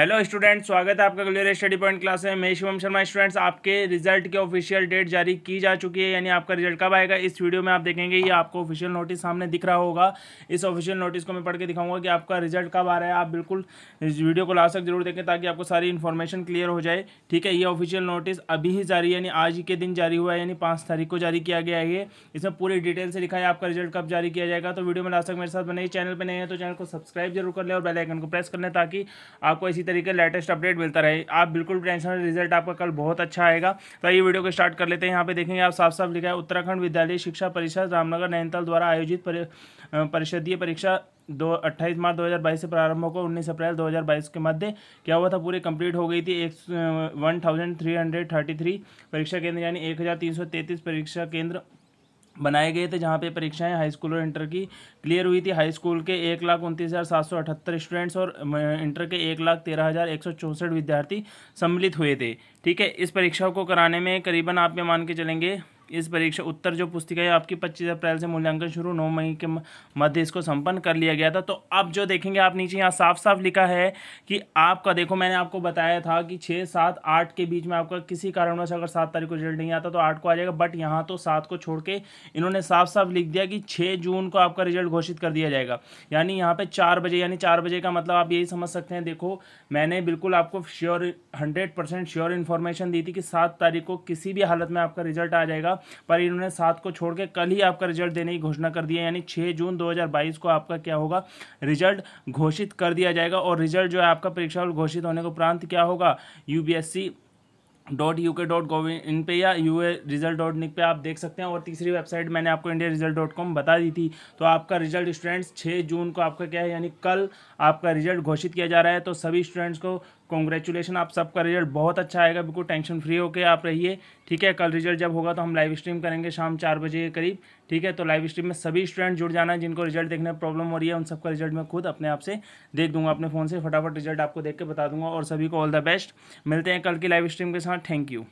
hello students स्वागत है आपका ग्लोरियर स्टडी पॉइंट क्लास में मैं शिवम शर्मा स्टूडेंट्स आपके रिजल्ट की ऑफिशियल डेट जारी की जा चुकी है यानी आपका रिजल्ट कब आएगा इस वीडियो में आप देखेंगे ये आपको ऑफिशियल नोटिस सामने दिख रहा होगा इस ऑफिशियल नोटिस को मैं पढ़ के दिखाऊंगा कि आपका रिजल्ट कब आ रहा है आप बिल्कुल इस वीडियो को लास्ट तक जरूर देखें ताकि आपको सारी इन्फॉर्मेशन क्लियर हो जाए ठीक है ये ऑफिशियल नोटिस अभी ही जारी यानी आज के दिन जारी हुआ है यानी पाँच तारीख को जारी किया गया है इसमें पूरी डिटेल से लिखा है आपका रिजल्ट कब जारी किया जाएगा तो वीडियो में लास्ट तक मेरे साथ बने चैनल पर नहीं है तो चैनल को सब्सक्राइब जरूर कर लें और बेलाइकन को प्रेस कर लें ताकि आपको इसी तरीके लेटेस्ट अपडेट मिलता रहे आप बिल्कुल टेंशन रिजल्ट आपका कल बहुत अच्छा आएगा तो ये वीडियो को स्टार्ट कर लेते हैं यहाँ पे देखेंगे आप साफ साफ लिखा है उत्तराखंड विद्यालय शिक्षा परिषद रामनगर नैनीताल द्वारा आयोजित परिषदीय परीक्षा दो अट्ठाईस मार्च 2022 से प्रारंभ होकर उन्नीस अप्रैल 2022 के मध्य क्या हुआ था पूरी कंप्लीट हो गई थी एक one thousand three hundred thirty three परीक्षा केंद्र यानी एक हज़ार तीन सौ तैंतीस परीक्षा केंद्र बनाए गए थे जहाँ पे परीक्षाएं हाई स्कूल और इंटर की क्लियर हुई थी हाई स्कूल के एक लाख उनतीस हज़ार सात सौ अठहत्तर स्टूडेंट्स और इंटर के एक लाख तेरह हज़ार एक सौ चौंसठ विद्यार्थी सम्मिलित हुए थे ठीक है इस परीक्षा को कराने में करीबन आप ये मान के चलेंगे इस परीक्षा उत्तर जो पुस्तिका है आपकी 25 अप्रैल से मूल्यांकन शुरू नौ मई के मध्य इसको संपन्न कर लिया गया था तो अब जो देखेंगे आप नीचे यहाँ साफ साफ लिखा है कि आपका देखो मैंने आपको बताया था कि छः सात आठ के बीच में आपका किसी कारणवश अगर सात तारीख को रिजल्ट नहीं आता तो आठ को आ जाएगा बट यहाँ तो सात को छोड़ के इन्होंने साफ साफ लिख दिया कि छः जून को आपका रिजल्ट घोषित कर दिया जाएगा यानी यहाँ पर चार बजे यानी चार बजे का मतलब आप यही समझ सकते हैं देखो मैंने बिल्कुल आपको sure hundred percent sure information दी थी कि सात तारीख को किसी भी हालत में आपका रिजल्ट आ जाएगा पर इन्होंने सात को छोड़ के कल ही आपका रिजल्ट देने की घोषणा कर दिया यानी छः जून दो को आपका क्या होगा रिजल्ट घोषित कर दिया जाएगा और रिजल्ट जो है आपका परीक्षा घोषित होने के उपरांत क्या होगा UPSC dot U K dot gov in पर या U A result dot NIC पर आप देख सकते हैं और तीसरी वेबसाइट मैंने आपको इंडिया रिजल्ट डॉट कॉम बता दी थी तो आपका रिजल्ट स्टूडेंट्स छः जून को आपका क्या है यानी कल आपका रिजल्ट घोषित किया जा रहा है तो सभी स्टूडेंट्स को कॉन्ग्रेचुलेसन आप सबका रिजल्ट बहुत अच्छा आएगा बिल्कुल टेंशन फ्री होकर आप रहिए ठीक है कल रिजल्ट जब होगा तो हम लाइव स्ट्रीम करेंगे शाम चार बजे के करीब ठीक है तो लाइव स्ट्रीम में सभी स्टूडेंट जुड़ जाना है जिनको रिजल्ट देखने में प्रॉब्लम हो रही है उन सबका रिजल्ट मैं खुद अपने आप से देख दूंगा अपने फ़ोन से फटाफट रिजल्ट आपको देख के बता दूंगा और सभी को ऑल द बेस्ट मिलते हैं कल की लाइव स्ट्रीम के साथ thank you